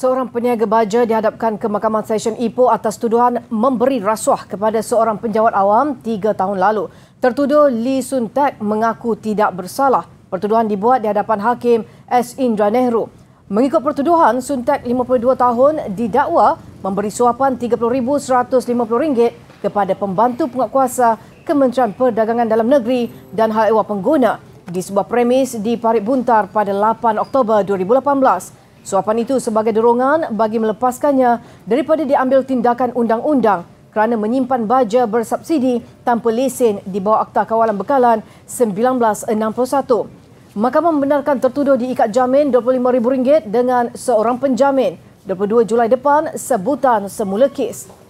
Seorang peniaga baja dihadapkan ke Mahkamah Session Ipoh atas tuduhan memberi rasuah kepada seorang penjawat awam tiga tahun lalu. Tertuduh Lee Sun Tak mengaku tidak bersalah. Pertuduhan dibuat di hadapan Hakim S. Indra Nehru. Mengikut pertuduhan, Sun Tak 52 tahun didakwa memberi suapan RM30,150 kepada pembantu penguatkuasa Kementerian Perdagangan Dalam Negeri dan Hal Ewa Pengguna di sebuah premis di Parit Buntar pada 8 Oktober 2018. Suapan itu sebagai dorongan bagi melepaskannya daripada diambil tindakan undang-undang kerana menyimpan baja bersubsidi tanpa lesen di bawah Akta Kawalan Bekalan 1961. Mahkamah membenarkan tertuduh diikat jamin RM25,000 dengan seorang penjamin 22 Julai depan sebutan semula kes.